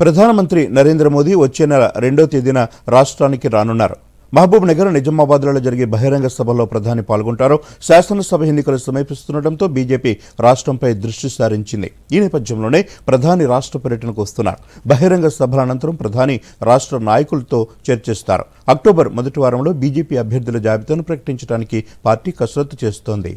ప్రధానమంత్రి నరేంద్ర మోదీ వచ్చే నెల రెండో తేదీన రాష్ట్రానికి రానున్నారు మహబూబ్ నగర్ నిజామాబాద్లలో జరిగే బహిరంగ సభలో ప్రధాని పాల్గొంటారు శాసనసభ ఎన్నికలు సమీపిస్తుండటంతో బీజేపీ రాష్ట్రంపై దృష్టి సారించింది ఈ నేపథ్యంలోనే ప్రధాని రాష్ట్ర పర్యటనకు వస్తున్నారు బహిరంగ సభల అనంతరం ప్రధాని రాష్ట్ర నాయకులతో చర్చిస్తారు అక్టోబర్ మొదటి వారంలో బీజేపీ అభ్యర్థుల జాబితాను ప్రకటించడానికి పార్టీ కసరత్తు చేస్తోంది